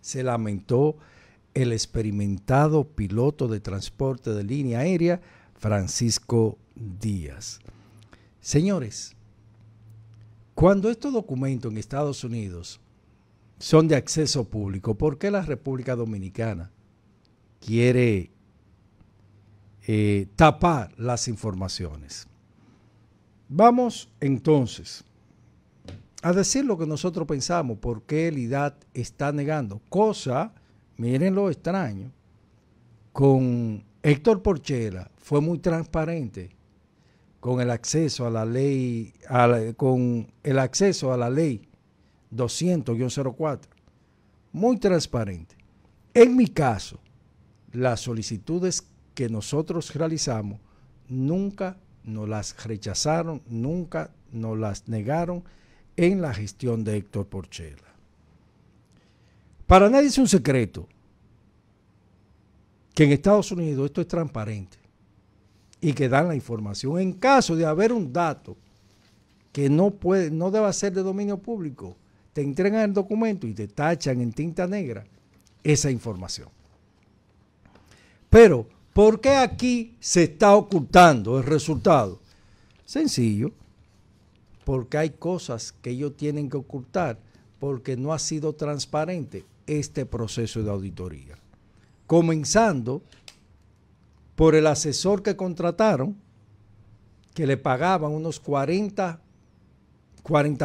se lamentó el experimentado piloto de transporte de línea aérea Francisco Díaz. Señores, cuando estos documentos en Estados Unidos son de acceso público, ¿por qué la República Dominicana quiere eh, tapar las informaciones? Vamos entonces a decir lo que nosotros pensamos, por qué el IDAT está negando. Cosa, miren lo extraño, con Héctor Porchela fue muy transparente con el acceso a la ley, con el acceso a la ley 200-04. Muy transparente. En mi caso, las solicitudes que nosotros realizamos nunca nos las rechazaron, nunca nos las negaron en la gestión de Héctor Porchela. Para nadie es un secreto que en Estados Unidos esto es transparente y que dan la información. En caso de haber un dato que no, puede, no deba ser de dominio público, te entregan el documento y te tachan en tinta negra esa información. Pero, ¿por qué aquí se está ocultando el resultado? Sencillo, porque hay cosas que ellos tienen que ocultar porque no ha sido transparente este proceso de auditoría. Comenzando por el asesor que contrataron, que le pagaban unos 40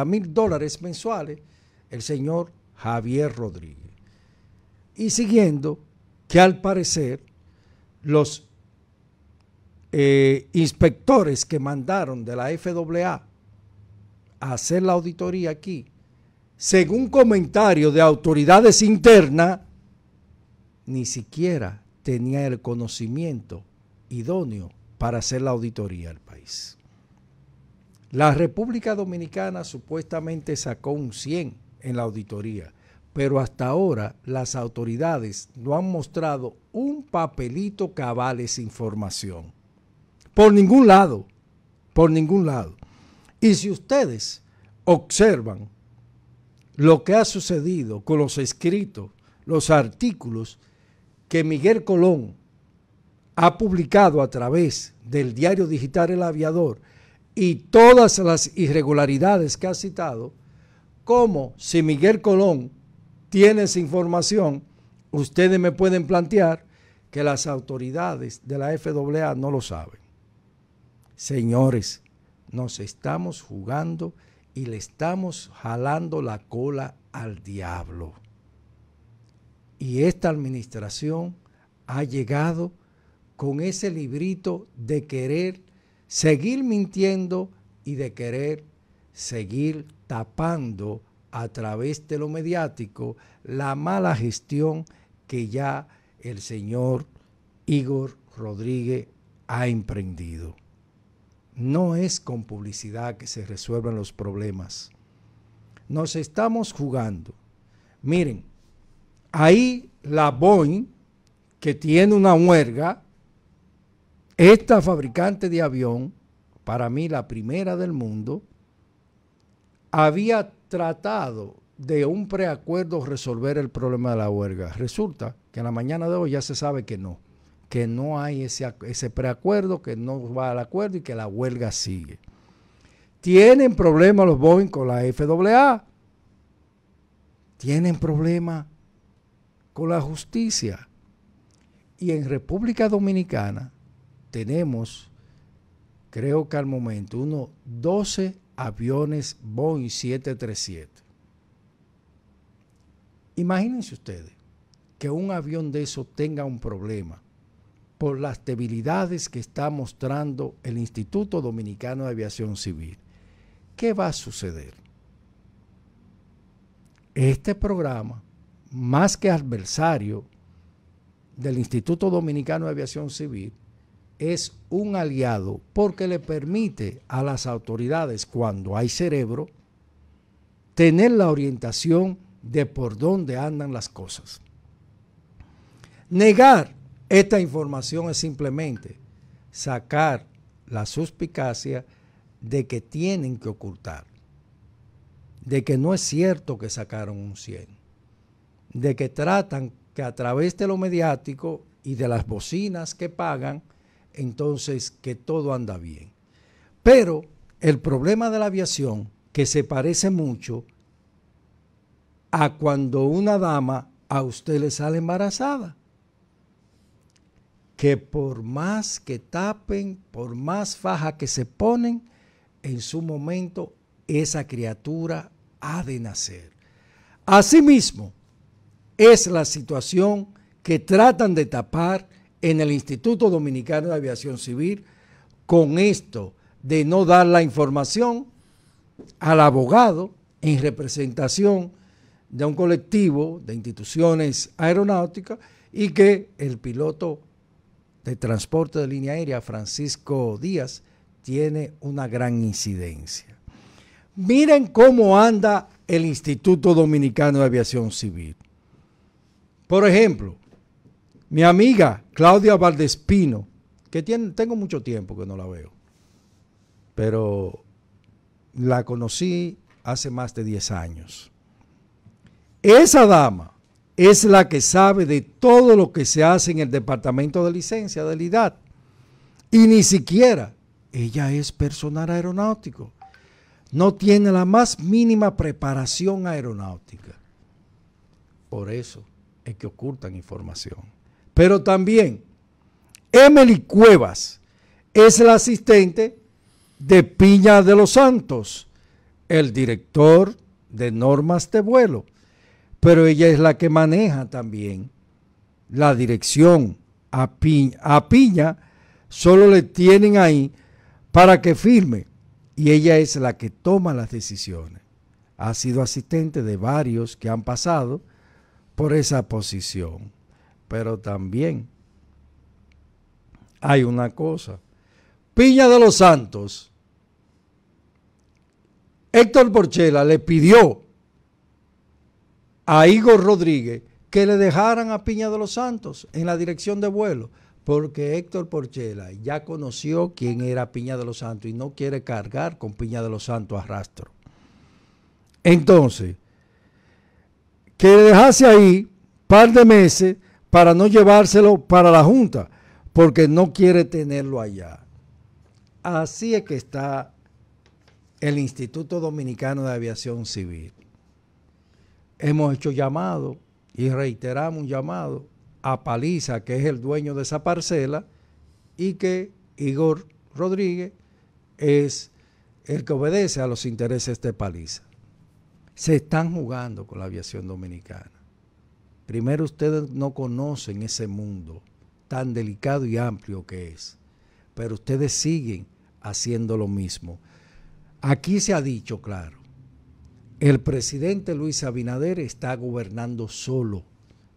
mil dólares mensuales, el señor Javier Rodríguez. Y siguiendo que al parecer los eh, inspectores que mandaron de la FAA hacer la auditoría aquí, según comentarios de autoridades internas, ni siquiera tenía el conocimiento idóneo para hacer la auditoría al país. La República Dominicana supuestamente sacó un 100 en la auditoría, pero hasta ahora las autoridades no han mostrado un papelito cabal esa información. Por ningún lado, por ningún lado. Y si ustedes observan lo que ha sucedido con los escritos, los artículos que Miguel Colón ha publicado a través del diario digital El Aviador y todas las irregularidades que ha citado, como si Miguel Colón tiene esa información, ustedes me pueden plantear que las autoridades de la FAA no lo saben. Señores, nos estamos jugando y le estamos jalando la cola al diablo. Y esta administración ha llegado con ese librito de querer seguir mintiendo y de querer seguir tapando a través de lo mediático la mala gestión que ya el señor Igor Rodríguez ha emprendido. No es con publicidad que se resuelven los problemas. Nos estamos jugando. Miren, ahí la Boeing, que tiene una huelga, esta fabricante de avión, para mí la primera del mundo, había tratado de un preacuerdo resolver el problema de la huelga. Resulta que en la mañana de hoy ya se sabe que no que no hay ese, ese preacuerdo, que no va al acuerdo y que la huelga sigue. Tienen problemas los Boeing con la FAA. Tienen problemas con la justicia. Y en República Dominicana tenemos, creo que al momento, unos 12 aviones Boeing 737. Imagínense ustedes que un avión de eso tenga un problema por las debilidades que está mostrando el Instituto Dominicano de Aviación Civil. ¿Qué va a suceder? Este programa, más que adversario del Instituto Dominicano de Aviación Civil, es un aliado porque le permite a las autoridades, cuando hay cerebro, tener la orientación de por dónde andan las cosas. Negar esta información es simplemente sacar la suspicacia de que tienen que ocultar, de que no es cierto que sacaron un 100, de que tratan que a través de lo mediático y de las bocinas que pagan, entonces que todo anda bien. Pero el problema de la aviación, que se parece mucho a cuando una dama a usted le sale embarazada que por más que tapen, por más faja que se ponen, en su momento esa criatura ha de nacer. Asimismo, es la situación que tratan de tapar en el Instituto Dominicano de Aviación Civil con esto de no dar la información al abogado en representación de un colectivo de instituciones aeronáuticas y que el piloto de transporte de línea aérea, Francisco Díaz, tiene una gran incidencia. Miren cómo anda el Instituto Dominicano de Aviación Civil. Por ejemplo, mi amiga Claudia Valdespino, que tengo mucho tiempo que no la veo, pero la conocí hace más de 10 años. Esa dama es la que sabe de todo lo que se hace en el departamento de licencia la IDAT. Y ni siquiera ella es personal aeronáutico. No tiene la más mínima preparación aeronáutica. Por eso es que ocultan información. Pero también, Emily Cuevas es la asistente de Piña de los Santos, el director de normas de vuelo pero ella es la que maneja también la dirección a Piña. solo le tienen ahí para que firme y ella es la que toma las decisiones. Ha sido asistente de varios que han pasado por esa posición, pero también hay una cosa. Piña de los Santos, Héctor Porchela le pidió a Igor Rodríguez que le dejaran a Piña de los Santos en la dirección de vuelo, porque Héctor Porchela ya conoció quién era Piña de los Santos y no quiere cargar con Piña de los Santos a rastro. Entonces, que le dejase ahí par de meses para no llevárselo para la Junta, porque no quiere tenerlo allá. Así es que está el Instituto Dominicano de Aviación Civil hemos hecho llamado y reiteramos un llamado a Paliza, que es el dueño de esa parcela, y que Igor Rodríguez es el que obedece a los intereses de Paliza. Se están jugando con la aviación dominicana. Primero ustedes no conocen ese mundo tan delicado y amplio que es, pero ustedes siguen haciendo lo mismo. Aquí se ha dicho, claro, el presidente Luis Abinader está gobernando solo.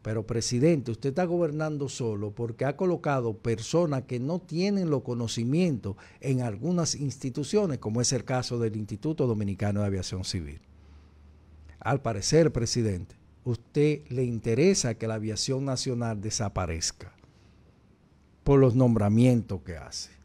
Pero presidente, usted está gobernando solo porque ha colocado personas que no tienen los conocimientos en algunas instituciones, como es el caso del Instituto Dominicano de Aviación Civil. Al parecer, presidente, usted le interesa que la aviación nacional desaparezca por los nombramientos que hace.